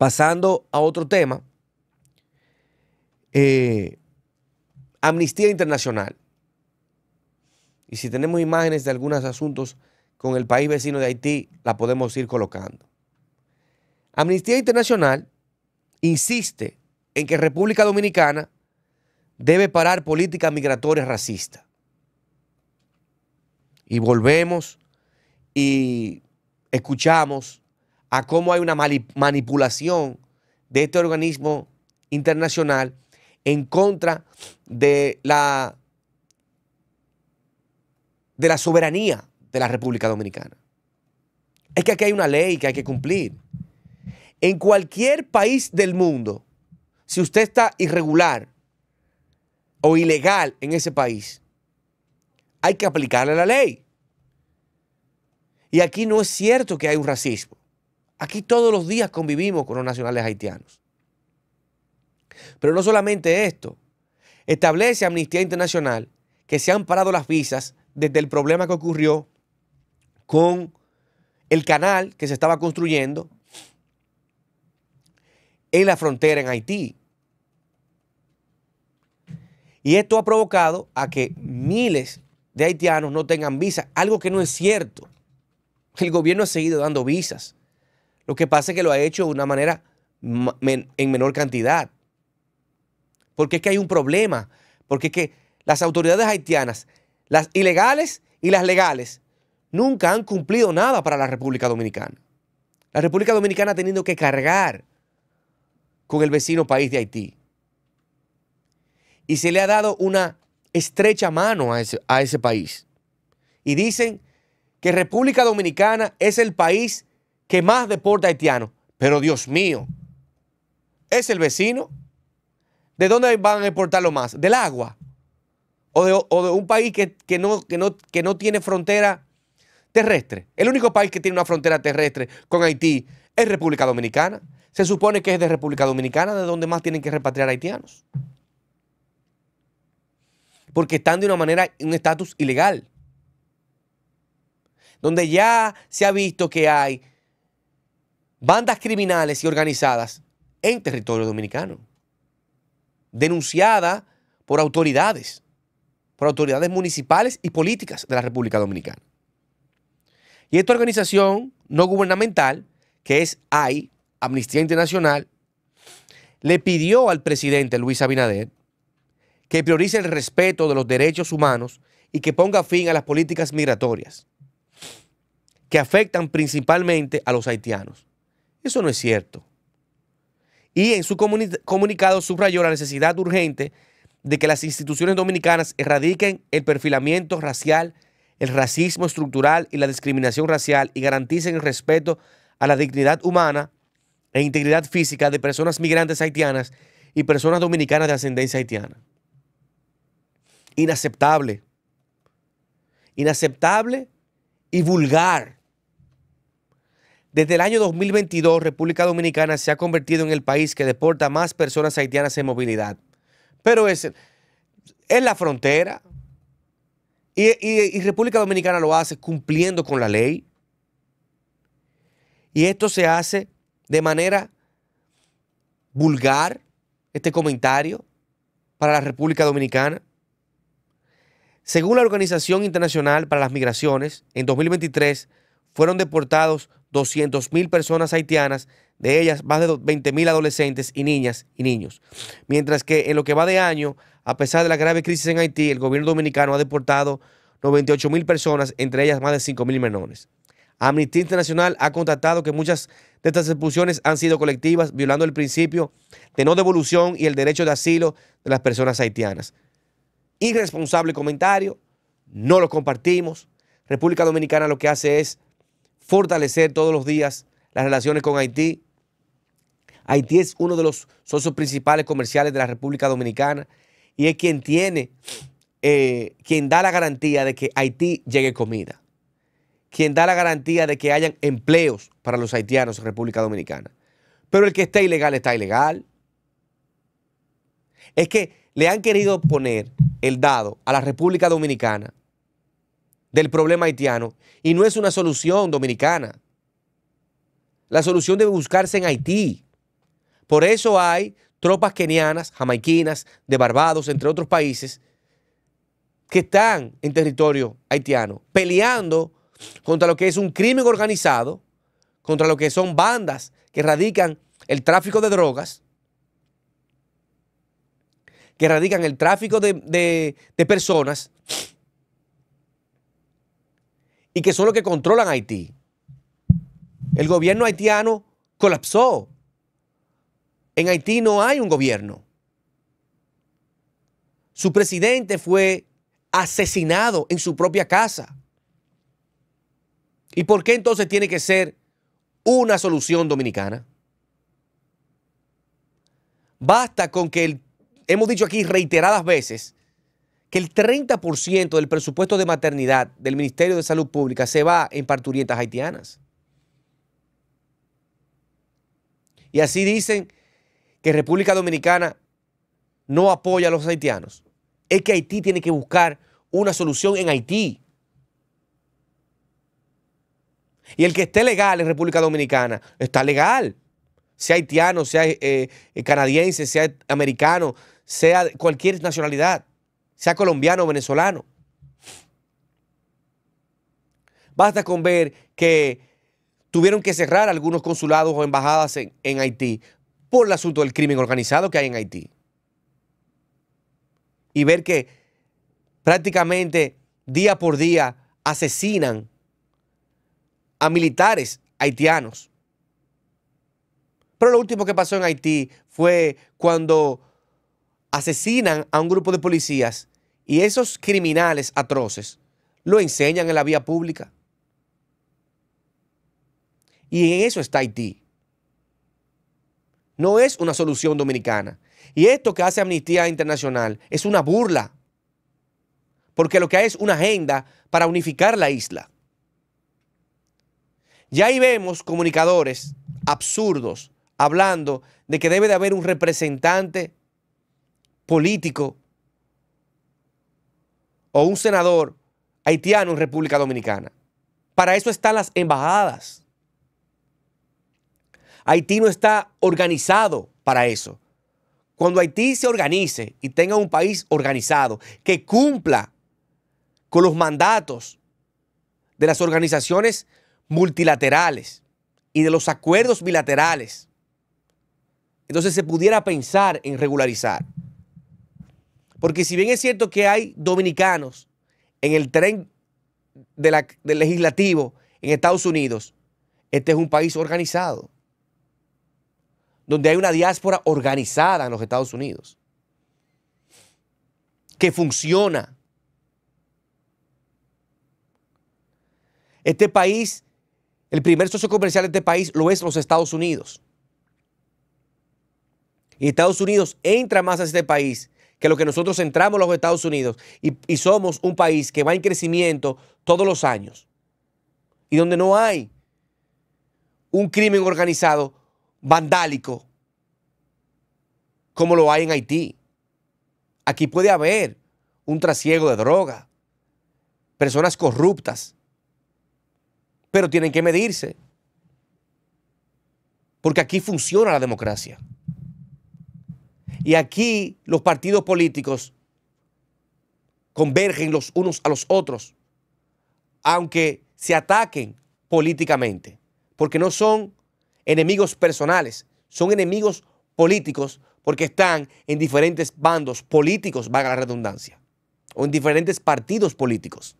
Pasando a otro tema, eh, Amnistía Internacional. Y si tenemos imágenes de algunos asuntos con el país vecino de Haití, la podemos ir colocando. Amnistía Internacional insiste en que República Dominicana debe parar política migratoria racista. Y volvemos y escuchamos a cómo hay una manipulación de este organismo internacional en contra de la, de la soberanía de la República Dominicana. Es que aquí hay una ley que hay que cumplir. En cualquier país del mundo, si usted está irregular o ilegal en ese país, hay que aplicarle la ley. Y aquí no es cierto que hay un racismo. Aquí todos los días convivimos con los nacionales haitianos. Pero no solamente esto. Establece Amnistía Internacional que se han parado las visas desde el problema que ocurrió con el canal que se estaba construyendo en la frontera en Haití. Y esto ha provocado a que miles de haitianos no tengan visa, algo que no es cierto. El gobierno ha seguido dando visas. Lo que pasa es que lo ha hecho de una manera en menor cantidad. Porque es que hay un problema. Porque es que las autoridades haitianas, las ilegales y las legales, nunca han cumplido nada para la República Dominicana. La República Dominicana ha tenido que cargar con el vecino país de Haití. Y se le ha dado una estrecha mano a ese, a ese país. Y dicen que República Dominicana es el país que más deporta haitianos. Pero Dios mío, es el vecino. ¿De dónde van a deportarlo más? ¿Del agua? ¿O de, un país que, no, tiene frontera terrestre? El único país que tiene una frontera terrestre con Haití es República Dominicana. Se supone que es de República Dominicana de dónde más tienen que repatriar haitianos. Porque están de una manera en un estatus ilegal. Donde ya se ha visto que hay bandas criminales y organizadas en territorio dominicano, denunciada por autoridades, por autoridades municipales y políticas de la República Dominicana. Y esta organización no gubernamental, que es AI, Amnistía Internacional, le pidió al presidente Luis Abinader que priorice el respeto de los derechos humanos y que ponga fin a las políticas migratorias que afectan principalmente a los haitianos. Eso no es cierto. Y en su comunicado subrayó la necesidad urgente de que las instituciones dominicanas erradiquen el perfilamiento racial, el racismo estructural y la discriminación racial y garanticen el respeto a la dignidad humana e integridad física de personas migrantes haitianas y personas dominicanas de ascendencia haitiana. Inaceptable. Inaceptable y vulgar desde el año 2022, República Dominicana se ha convertido en el país que deporta más personas haitianas en movilidad. Pero es, es la frontera. y República Dominicana lo hace cumpliendo con la ley. Y esto se hace de manera vulgar, este comentario, para la República Dominicana. Según la Organización Internacional para las Migraciones, en 2023 fueron deportados 200.000 personas haitianas, de ellas más de 20.000 adolescentes y niñas y niños. Mientras que en lo que va de año, a pesar de la grave crisis en Haití, el gobierno dominicano ha deportado mil personas, entre ellas más de 5.000 menores. Amnistía Internacional ha constatado que muchas de estas expulsiones han sido colectivas, violando el principio de no devolución y el derecho de asilo de las personas haitianas. Irresponsable comentario, no lo compartimos. República Dominicana lo que hace es fortalecer todos los días las relaciones con Haití. Haití es uno de los socios principales comerciales de la República Dominicana y es quien tiene, eh, quien da la garantía de que Haití llegue comida, quien da la garantía de que hayan empleos para los haitianos en República Dominicana. Pero el que está ilegal está ilegal. Es que le han querido poner el dado a la República Dominicana del problema haitiano y no es una solución dominicana. La solución debe buscarse en Haití. Por eso hay tropas kenianas, jamaiquinas, de Barbados, entre otros países, que están en territorio haitiano, peleando contra lo que es un crimen organizado, contra lo que son bandas que radican el tráfico de drogas, que radican el tráfico de, de personas y que son los que controlan Haití. El gobierno haitiano colapsó. En Haití no hay un gobierno. Su presidente fue asesinado en su propia casa. ¿Y por qué entonces tiene que ser una solución dominicana? Basta con que el, hemos dicho aquí reiteradas veces que el 30% del presupuesto de maternidad del Ministerio de Salud Pública se va en parturientas haitianas. Y así dicen que República Dominicana no apoya a los haitianos. Es que Haití tiene que buscar una solución en Haití. Y el que esté legal en República Dominicana está legal. Sea haitiano, sea eh, eh, canadiense, sea americano, sea cualquier nacionalidad sea colombiano o venezolano. Basta con ver que tuvieron que cerrar algunos consulados o embajadas en, Haití por el asunto del crimen organizado que hay en Haití. Y ver que prácticamente día por día asesinan a militares haitianos. Pero lo último que pasó en Haití fue cuando asesinan a un grupo de policías y esos criminales atroces lo enseñan en la vía pública. Y en eso está Haití. No es una solución dominicana. Y esto que hace Amnistía Internacional es una burla. Porque lo que hay es una agenda para unificar la isla. Ya ahí vemos comunicadores absurdos hablando de que debe de haber un representante político o un senador haitiano en República Dominicana. Para eso están las embajadas. Haití no está organizado para eso. Cuando Haití se organice y tenga un país organizado que cumpla con los mandatos de las organizaciones multilaterales y de los acuerdos bilaterales, entonces se pudiera pensar en regularizar. Porque si bien es cierto que hay dominicanos en el tren del legislativo en Estados Unidos, este es un país organizado, donde hay una diáspora organizada en los Estados Unidos, que funciona. Este país, el primer socio comercial de este país lo es los Estados Unidos. Y Estados Unidos entra más a este país que lo que nosotros entramos en los Estados Unidos y, y somos un país que va en crecimiento todos los años y donde no hay un crimen organizado vandálico como lo hay en Haití. Aquí puede haber un trasiego de droga, personas corruptas, pero tienen que medirse, porque aquí funciona la democracia. Y aquí los partidos políticos convergen los unos a los otros, aunque se ataquen políticamente, porque no son enemigos personales, son enemigos políticos porque están en diferentes bandos políticos, vaga la redundancia, o en diferentes partidos políticos.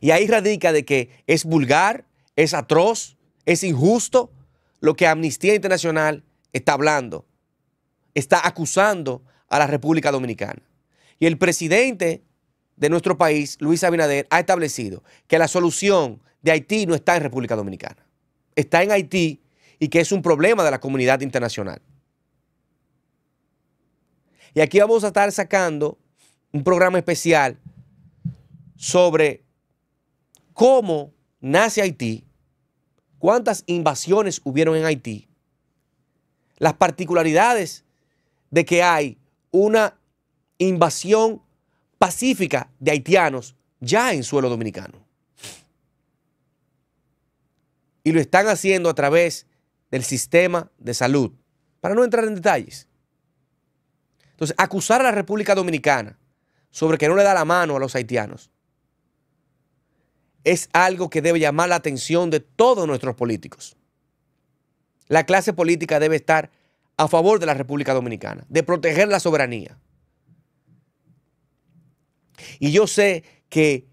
Y ahí radica de que es vulgar, es atroz, es injusto lo que Amnistía Internacional está hablando, está acusando a la República Dominicana. Y el presidente de nuestro país, Luis Abinader, ha establecido que la solución de Haití no está en República Dominicana, está en Haití y que es un problema de la comunidad internacional. Y aquí vamos a estar sacando un programa especial sobre cómo nace Haití, cuántas invasiones hubieron en Haití las particularidades de que hay una invasión pacífica de haitianos ya en suelo dominicano. Y lo están haciendo a través del sistema de salud, para no entrar en detalles. Entonces, acusar a la República Dominicana sobre que no le da la mano a los haitianos es algo que debe llamar la atención de todos nuestros políticos la clase política debe estar a favor de la República Dominicana, de proteger la soberanía. Y yo sé que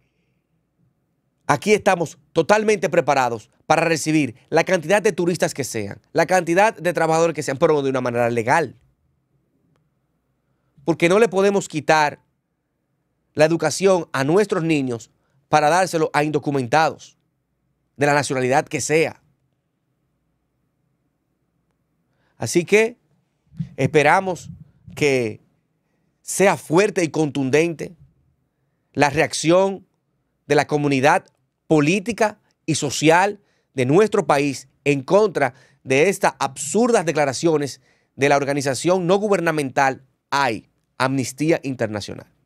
aquí estamos totalmente preparados para recibir la cantidad de turistas que sean, la cantidad de trabajadores que sean, pero de una manera legal. Porque no le podemos quitar la educación a nuestros niños para dárselo a indocumentados, de la nacionalidad que sea. Así que esperamos que sea fuerte y contundente la reacción de la comunidad política y social de nuestro país en contra de estas absurdas declaraciones de la organización no gubernamental AI, Amnistía Internacional.